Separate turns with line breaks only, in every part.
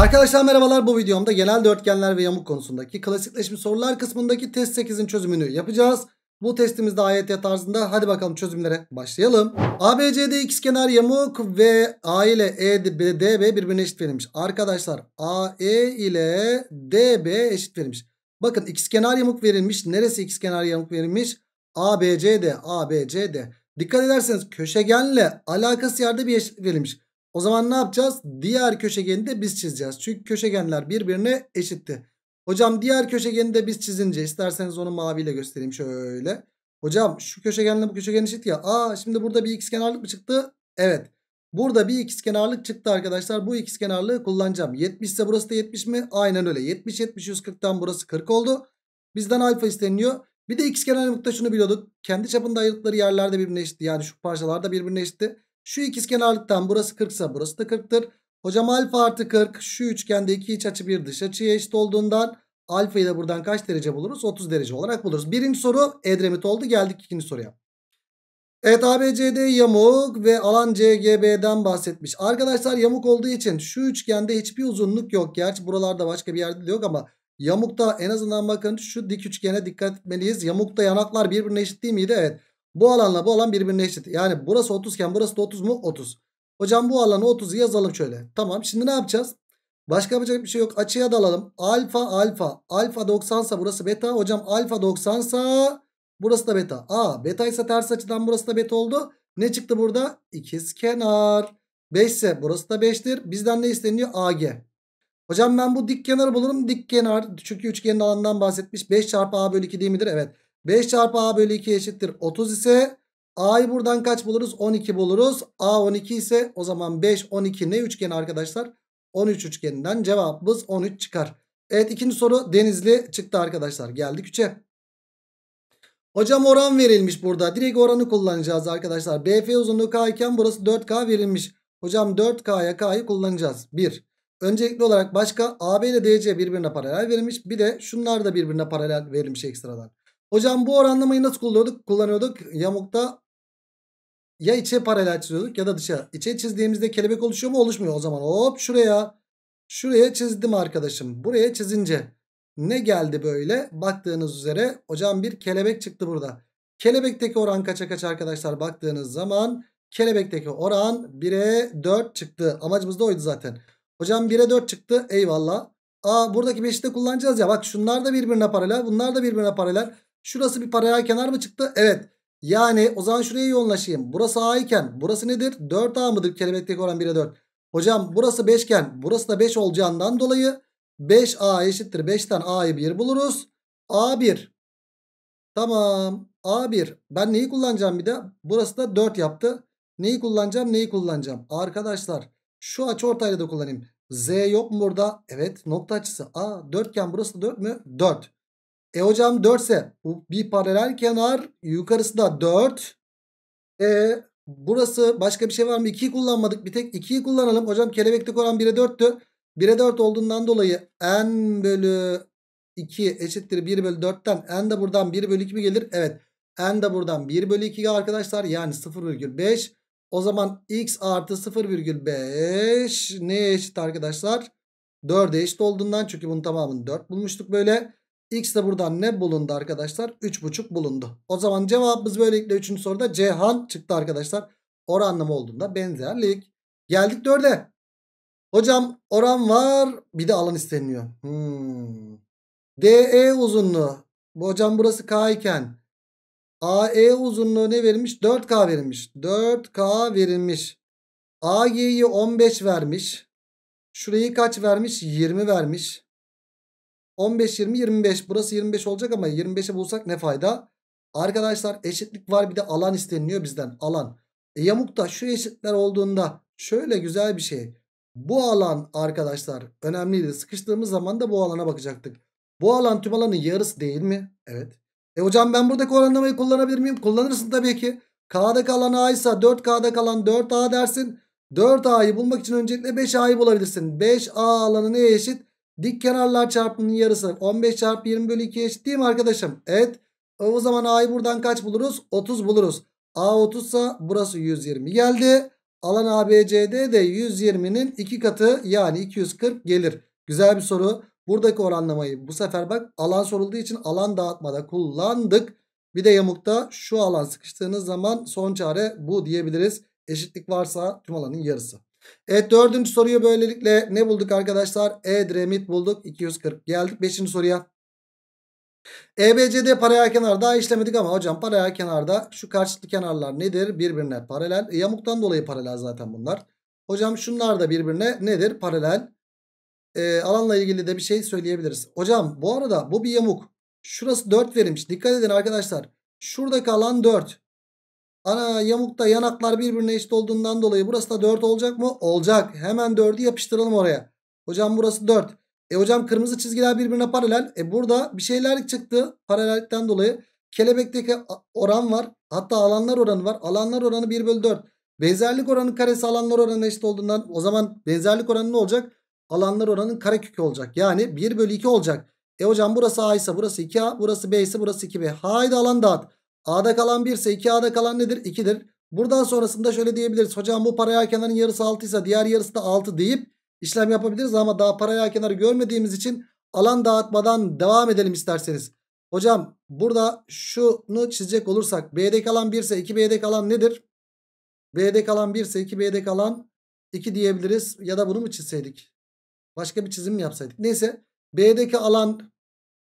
Arkadaşlar merhabalar bu videomda genel dörtgenler ve yamuk konusundaki klasikleşmiş sorular kısmındaki test 8'in çözümünü yapacağız. Bu testimizde AYT tarzında hadi bakalım çözümlere başlayalım. ABCD ikizkenar yamuk ve A ile E, DB birbirine eşit verilmiş. Arkadaşlar AE ile DB eşit verilmiş. Bakın ikizkenar yamuk verilmiş. Neresi ikizkenar yamuk verilmiş? ABCD, ABCD. Dikkat ederseniz köşegenle alakası yerde bir eşit verilmiş. O zaman ne yapacağız? Diğer köşegeni de biz çizeceğiz. Çünkü köşegenler birbirine eşitti. Hocam diğer köşegeni de biz çizince isterseniz onu maviyle göstereyim şöyle. Hocam şu köşegenle bu köşegen eşit ya. Aa şimdi burada bir ikizkenarlık mı çıktı? Evet. Burada bir ikizkenarlık çıktı arkadaşlar. Bu ikizkenarlığı kullanacağım. 70 ise burası da 70 mi? Aynen öyle. 70 70 140'tan burası 40 oldu. Bizden alfa isteniyor. Bir de ikizkenarlıkta şunu biliyorduk. Kendi çapında ayırdıkları yerlerde birbirine eşitti. Yani şu parçalarda birbirine eşitti. Şu ikizkenarlıktan burası 40 ise burası da 40'tır. Hocam alfa artı 40 şu üçgende iki iç açı bir dış açıya eşit olduğundan alfayı da buradan kaç derece buluruz? 30 derece olarak buluruz. Birinci soru Edremit oldu. Geldik ikinci soruya. Evet ABCD yamuk ve alan CGB'den bahsetmiş. Arkadaşlar yamuk olduğu için şu üçgende hiçbir uzunluk yok. Gerçi buralarda başka bir yerde de yok ama yamukta en azından bakın şu dik üçgene dikkat etmeliyiz. Yamukta yanaklar birbirine eşit değil miydi? Evet. Bu alanla bu alan birbirine eşit. Yani burası 30 iken burası da 30 mu? 30. Hocam bu alanı 30'u yazalım şöyle. Tamam şimdi ne yapacağız? Başka yapacak bir şey yok. Açıya dalalım. Alfa alfa. Alfa 90 sa burası beta. Hocam alfa 90 sa burası da beta. A beta ise ters açıdan burası da beta oldu. Ne çıktı burada? İkiz kenar. 5 ise burası da 5'tir. Bizden ne isteniyor? AG. Hocam ben bu dik kenarı bulurum. Dik kenar. Çünkü üçgenin alanından bahsetmiş. 5 çarpı A bölü 2 değil midir? Evet. 5 çarpı a bölü 2 eşittir 30 ise a'yı buradan kaç buluruz? 12 buluruz. a 12 ise o zaman 5 12 ne üçgeni arkadaşlar? 13 üçgeninden cevabımız 13 çıkar. Evet ikinci soru denizli çıktı arkadaşlar. Geldik 3'e. Hocam oran verilmiş burada. Direkt oranı kullanacağız arkadaşlar. BF uzunluğu K iken burası 4K verilmiş. Hocam 4K'ya K'yı kullanacağız. 1. Öncelikli olarak başka AB ile DC birbirine paralel verilmiş. Bir de şunlar da birbirine paralel verilmiş ekstradan. Hocam bu oranlamayı nasıl kullanıyorduk? Kullanıyorduk. Yamukta ya içe paralel çiziyorduk ya da dışa. İçe çizdiğimizde kelebek oluşuyor mu? Oluşmuyor. O zaman hop şuraya şuraya çizdim arkadaşım. Buraya çizince ne geldi böyle? Baktığınız üzere hocam bir kelebek çıktı burada. Kelebekteki oran kaça kaç arkadaşlar baktığınız zaman kelebekteki oran 1'e 4 çıktı. Amacımız da oydu zaten. Hocam 1'e 4 çıktı. Eyvallah. Aa buradaki 5'i de kullanacağız ya. Bak şunlar da birbirine paralel. Bunlar da birbirine paralel. Şurası bir paralel kenar mı çıktı? Evet. Yani o zaman şuraya yoğunlaşayım. Burası A iken burası nedir? 4A mıdır? Kelebekteki oran 1'e 4. Hocam burası 5 iken burası da 5 olacağından dolayı 5A eşittir. 5'ten A'yı 1 buluruz. A1. Tamam. A1. Ben neyi kullanacağım bir de? Burası da 4 yaptı. Neyi kullanacağım? Neyi kullanacağım? Arkadaşlar şu aç ortayla da kullanayım. Z yok mu burada? Evet nokta açısı. A 4 iken burası da 4 mü? 4. E hocam 4 ise bu bir paralel kenar yukarısı da 4. E burası başka bir şey var mı? 2'yi kullanmadık bir tek 2'yi kullanalım. Hocam kelebekteki oran 1'e 4'tü. 1'e 4 olduğundan dolayı n bölü 2 eşittir 1 bölü 4'ten n de buradan 1 bölü 2 mi gelir? Evet n de buradan 1 bölü 2 arkadaşlar yani 0,5. O zaman x artı 0,5 neye eşit arkadaşlar? 4'e eşit olduğundan çünkü bunun tamamını 4 bulmuştuk böyle. X de buradan ne bulundu arkadaşlar? 3,5 bulundu. O zaman cevabımız böylelikle 3. soruda Cihan çıktı arkadaşlar. Oran anlamı olduğunda benzerlik. Geldik 4'e. Hocam oran var bir de alan isteniyor. Hmm. DE uzunluğu. Bu hocam burası K iken AE uzunluğu ne verilmiş? 4K verilmiş. 4K verilmiş. AG'yi 15 vermiş. Şurayı kaç vermiş? 20 vermiş. 15, 20, 25. Burası 25 olacak ama 25'e bulsak ne fayda? Arkadaşlar eşitlik var bir de alan isteniliyor bizden. Alan. E, yamukta şu eşitler olduğunda şöyle güzel bir şey. Bu alan arkadaşlar önemliydi. Sıkıştığımız zaman da bu alana bakacaktık. Bu alan tüm alanın yarısı değil mi? Evet. E hocam ben buradaki oranlamayı kullanabilir miyim? Kullanırsın tabii ki. K'da kalan A ise 4K'da kalan 4A dersin. 4A'yı bulmak için öncelikle 5A'yı bulabilirsin. 5A alanı neye eşit? Dik kenarlar çarpımının yarısı 15 çarpı 20 bölü 2 eşit değil mi arkadaşım? Evet. E, o zaman A'yı buradan kaç buluruz? 30 buluruz. A 30 ise burası 120 geldi. Alan ABCD de 120'nin 2 katı yani 240 gelir. Güzel bir soru. Buradaki oranlamayı bu sefer bak alan sorulduğu için alan dağıtmada kullandık. Bir de yamukta şu alan sıkıştığınız zaman son çare bu diyebiliriz. Eşitlik varsa tüm alanın yarısı. Evet dördüncü soruyu böylelikle ne bulduk arkadaşlar? E Dremit bulduk. 240 geldik. Beşinci soruya. EBCD paralel kenar daha işlemedik ama hocam paralel kenarda şu karşılıklı kenarlar nedir? Birbirine paralel. E, yamuktan dolayı paralel zaten bunlar. Hocam şunlar da birbirine nedir? Paralel. E, alanla ilgili de bir şey söyleyebiliriz. Hocam bu arada bu bir yamuk. Şurası 4 verilmiş. Dikkat edin arkadaşlar. Şuradaki alan 4. Ana yamukta yanaklar birbirine eşit olduğundan dolayı burası da 4 olacak mı? Olacak. Hemen 4'ü yapıştıralım oraya. Hocam burası 4. E hocam kırmızı çizgiler birbirine paralel. E burada bir şeyler çıktı paralellikten dolayı. Kelebekteki oran var. Hatta alanlar oranı var. Alanlar oranı 1 bölü 4. Benzerlik oranı karesi alanlar oranına eşit olduğundan o zaman benzerlik oranı ne olacak? Alanlar oranın karekökü olacak. Yani 1 bölü 2 olacak. E hocam burası A ise burası 2A, burası B ise burası 2B. Haydi alan dağıt. A'da kalan 1 ise 2A'da kalan nedir? 2'dir. Buradan sonrasında şöyle diyebiliriz. Hocam bu paraya kenarın yarısı 6 ise diğer yarısı da 6 deyip işlem yapabiliriz. Ama daha paraya kenarı görmediğimiz için alan dağıtmadan devam edelim isterseniz. Hocam burada şunu çizecek olursak B'de kalan 1 ise 2B'de kalan nedir? B'de kalan 1 ise 2B'de kalan 2 diyebiliriz. Ya da bunu mu çizseydik? Başka bir çizim mi yapsaydık? Neyse B'deki alan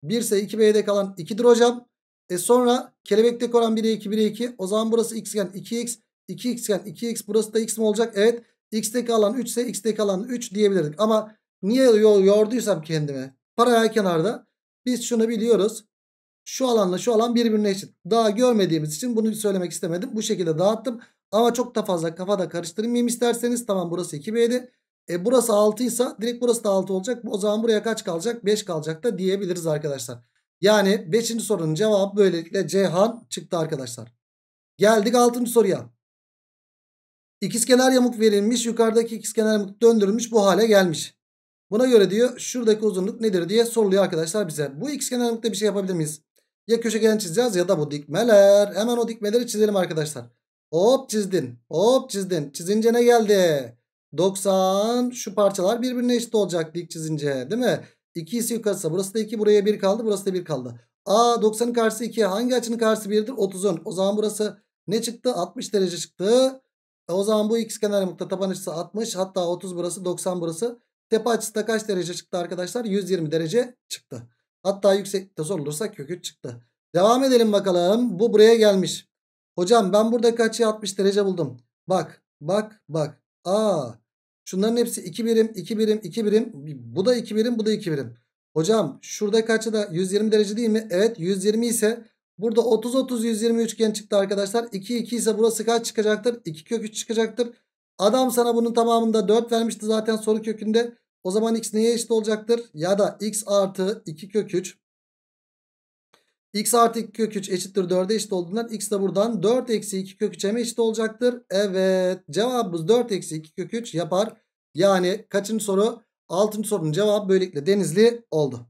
1 ise 2B'de kalan 2'dir hocam. E sonra kelebekte oran 1'e 2 1'e 2. O zaman burası xgen 2x. 2xgen 2x burası da x mi olacak? Evet. x'teki alan 3 ise x'teki alan 3 diyebilirdik. Ama niye yorduysam kendimi paralel kenarda biz şunu biliyoruz. Şu alanla şu alan birbirine eşit. Daha görmediğimiz için bunu söylemek istemedim. Bu şekilde dağıttım. Ama çok da fazla kafada karıştırmayayım isterseniz. Tamam burası 2B'di. E burası 6 ise direkt burası da 6 olacak. O zaman buraya kaç kalacak? 5 kalacak da diyebiliriz arkadaşlar. Yani 5. sorunun cevabı böylelikle Cihan çıktı arkadaşlar. Geldik 6. soruya. İkizkenar yamuk verilmiş. Yukarıdaki ikizkenar yamuk döndürülmüş bu hale gelmiş. Buna göre diyor şuradaki uzunluk nedir diye soruluyor arkadaşlar bize. Bu ikizkenar yamukta bir şey yapabilir miyiz? Ya köşegen çizeceğiz ya da bu dikmeler. Hemen o dikmeleri çizelim arkadaşlar. Hop çizdin. Hop çizdin. Çizince ne geldi? 90 şu parçalar birbirine eşit olacak dik çizince değil mi? 2'si yukarısa burası da 2 buraya 1 kaldı burası da 1 kaldı. A 90'ın karşısı 2 hangi açının karşısı 1'dir? 30'un. O zaman burası ne çıktı? 60 derece çıktı. E o zaman bu x kenar yamukta taban açısı 60 hatta 30 burası 90 burası. Tepe açısı da kaç derece çıktı arkadaşlar? 120 derece çıktı. Hatta yüksekte sorulursa kökü çıktı. Devam edelim bakalım. Bu buraya gelmiş. Hocam ben buradaki açıyı 60 derece buldum. Bak bak bak. Aa Şunların hepsi 2 birim, 2 birim, 2 birim. Bu da 2 birim, bu da 2 birim. Hocam şurada açı da 120 derece değil mi? Evet 120 ise burada 30 30 120 üçgen çıktı arkadaşlar. 2 2 ise burası kaç çıkacaktır? 2 kök 3 çıkacaktır. Adam sana bunun tamamında 4 vermişti zaten soru kökünde. O zaman x neye eşit olacaktır? Ya da x artı 2 kök 3 x artı 2 kök 3 eşittir 4'e eşit olduğundan x de buradan 4 eksi 2 kök 3'e mi eşit olacaktır? Evet cevabımız 4 eksi 2 kök 3 yapar. Yani kaçıncı soru? Altıncı sorunun cevabı böylelikle Denizli oldu.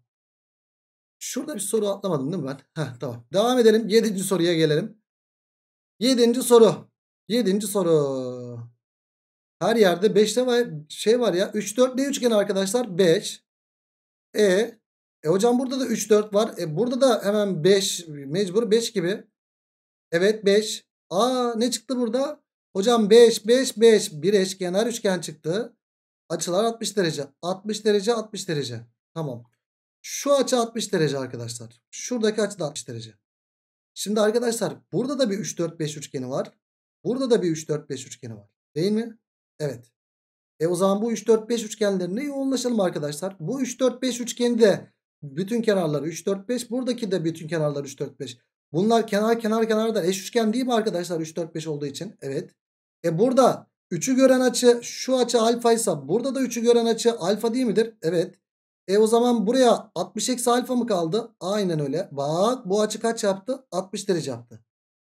Şurada bir soru atlamadım değil mi ben? Heh, tamam. Devam edelim. Yedinci soruya gelelim. Yedinci soru. Yedinci soru. Her yerde beşte var, şey var ya. üç 4 ne üçgen arkadaşlar? beş. E. E hocam burada da üç dört var. E burada da hemen beş Mecbur beş gibi. Evet beş. Aa ne çıktı burada? Hocam 5, 5, 5. Bir eşkenar üçgen çıktı. Açılar 60 derece. 60 derece 60 derece. Tamam. Şu açı 60 derece arkadaşlar. Şuradaki açı da 60 derece. Şimdi arkadaşlar burada da bir 3 4 5 üçgeni var. Burada da bir 3 4 5 üçgeni var. Değil mi? Evet. E o zaman bu 3 4 5 üçgenlerine yoğunlaşalım arkadaşlar. Bu 3 4 5 üçgeni de bütün kenarları 3 4 5. Buradaki de bütün kenarları 3 4 5. Bunlar kenar kenar kenarda eş üçgen değil mi arkadaşlar? 3 4 5 olduğu için. Evet. E burada 3'ü gören açı şu açı alfaysa burada da 3'ü gören açı alfa değil midir? Evet. E o zaman buraya 60 eksi alfa mı kaldı? Aynen öyle. Bak bu açı kaç yaptı? 60 derece yaptı.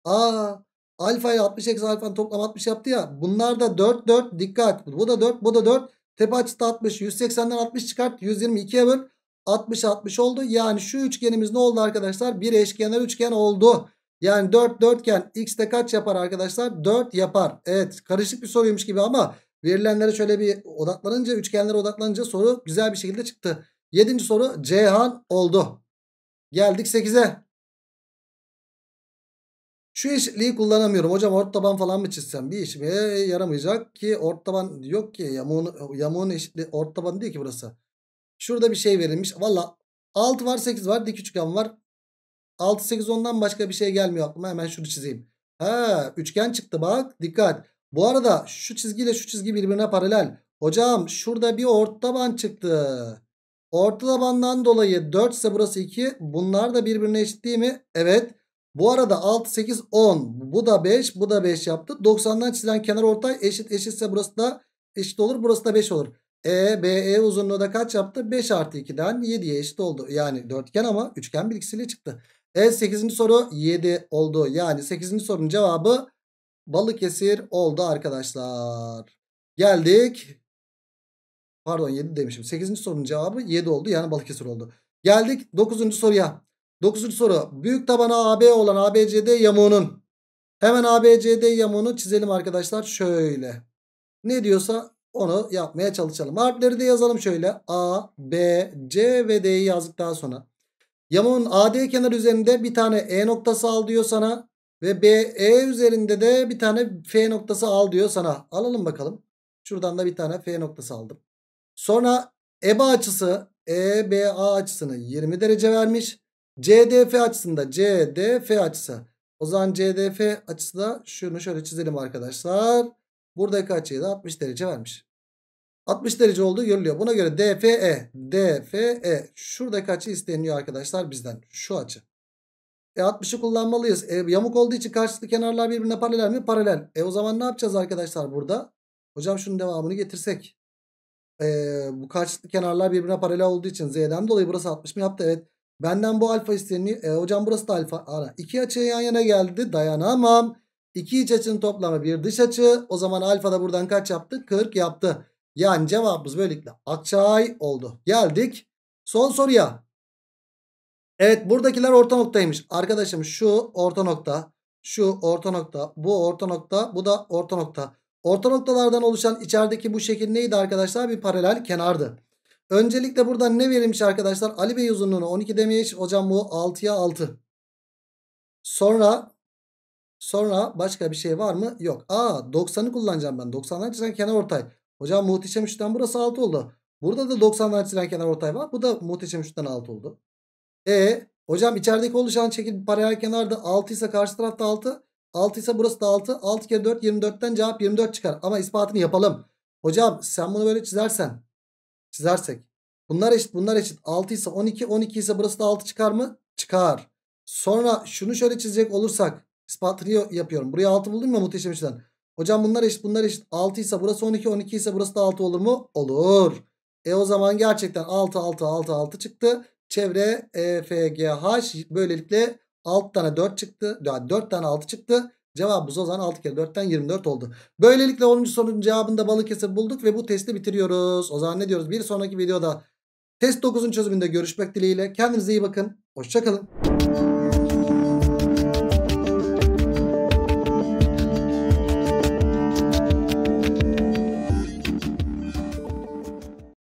Aa alfa ile 60 eksi alfanın toplam 60 yaptı ya. Bunlar da 4 4 dikkat. Bu da 4 bu da 4. Tepe açısı da 60. 180'den 60 çıkart. 122'ye böl. 60 60 oldu. Yani şu üçgenimiz ne oldu arkadaşlar? Bir eşkenar üçgen oldu. Yani 4 x de kaç yapar arkadaşlar? 4 yapar. Evet karışık bir soruymuş gibi ama verilenlere şöyle bir odaklanınca üçgenlere odaklanınca soru güzel bir şekilde çıktı. 7. soru Ceyhan oldu. Geldik 8'e. Şu işliği kullanamıyorum. Hocam ortaban falan mı çizsem? Bir işime yaramayacak ki ortaban yok ki. Yamuğun, yamuğun eşitliği ortaban değil ki burası. Şurada bir şey verilmiş. Valla 6 var 8 var dik üçgen var. 6 8 10'dan başka bir şey gelmiyor aklıma. Hemen şunu çizeyim. Ha, üçgen çıktı bak. Dikkat. Bu arada şu çizgiyle şu çizgi birbirine paralel. Hocam şurada bir orta taban çıktı. Orta tabandan dolayı 4 ise burası 2. Bunlar da birbirine eşit değil mi? Evet. Bu arada 6, 8, 10. Bu da 5, bu da 5 yaptı. 90'dan çizilen kenar ortay eşit eşitse burası da eşit olur. Burası da 5 olur. E, B, E uzunluğu da kaç yaptı? 5 artı 2'den 7'ye eşit oldu. Yani dörtgen ama üçgen bilgisiyle çıktı. Evet 8. soru 7 oldu. Yani 8. sorunun cevabı Balıkesir oldu arkadaşlar. Geldik. Pardon 7 demişim. 8. sorunun cevabı 7 oldu. Yani Balıkesir oldu. Geldik 9. soruya. 9. soru. Büyük tabanı AB olan ABCD yamuğunun. Hemen ABCD yamuğunu çizelim arkadaşlar. Şöyle. Ne diyorsa onu yapmaya çalışalım. Harfleri de yazalım şöyle. A, B, C ve D'yi yazdıktan sonra. Yamuğun AD kenarı üzerinde bir tane E noktası al diyor sana. Ve BE üzerinde de bir tane F noktası al diyor sana. Alalım bakalım. Şuradan da bir tane F noktası aldım. Sonra EBA açısı EBA açısını 20 derece vermiş. CDF açısında CDF açısı. O zaman CDF açısı da şunu şöyle çizelim arkadaşlar. Buradaki açıyı da 60 derece vermiş. 60 derece olduğu görülüyor. Buna göre DFE, DFE şuradaki açı isteniyor arkadaşlar bizden. Şu açı. E 60'ı kullanmalıyız. E, yamuk olduğu için karşılıklı kenarlar birbirine paralel mi? Paralel. E o zaman ne yapacağız arkadaşlar burada? Hocam şunun devamını getirsek. E, bu karşılıklı kenarlar birbirine paralel olduğu için Z'den dolayı burası 60 mı yaptı? Evet. Benden bu alfa isteniyor. E, hocam burası da alfa. Ara. İki açı yan yana geldi. Dayanamam. İki iç açının toplamı bir dış açı. O zaman alfa da buradan kaç yaptı? 40 yaptı. Yani cevabımız böylelikle Akçay oldu. Geldik son soruya. Evet buradakiler orta noktaymış. Arkadaşım şu orta nokta, şu orta nokta, bu orta nokta, bu da orta nokta. Orta noktalardan oluşan içerideki bu şekil neydi arkadaşlar? Bir paralel kenardı. Öncelikle buradan ne verilmiş arkadaşlar? Ali Bey uzunluğunu 12 demiş. Hocam bu 6'ya 6. Sonra sonra başka bir şey var mı? Yok. Aa 90'ı kullanacağım ben. 90'dan çıkan kenar ortay. Hocam muhteşem üçten burası 6 oldu. Burada da 90 çilen kenar ortay var. Bu da muhteşem üçten 6 oldu. E hocam içerideki oluşan çekim paralel kenarda 6 ise karşı tarafta 6. 6 ise burası da 6. 6 kere 4 24'ten cevap 24 çıkar. Ama ispatını yapalım. Hocam sen bunu böyle çizersen çizersek bunlar eşit bunlar eşit 6 ise 12 12 ise burası da 6 çıkar mı? Çıkar. Sonra şunu şöyle çizecek olursak ispatını yapıyorum. Buraya 6 buldum ya muhteşem üçten. Hocam bunlar eşit bunlar eşit. 6 ise burası 12 12 ise burası da 6 olur mu? Olur. E o zaman gerçekten 6 6 6 6 çıktı. Çevre EFGH böylelikle 6 tane 4 çıktı. Yani 4 tane 6 çıktı. Cevabımız o zaman 6 kere 4'ten 24 oldu. Böylelikle 10. sorunun cevabında Balıkesir bulduk ve bu testi bitiriyoruz. O zaman ne diyoruz? Bir sonraki videoda test 9'un çözümünde görüşmek dileğiyle. Kendinize iyi bakın. Hoşçakalın.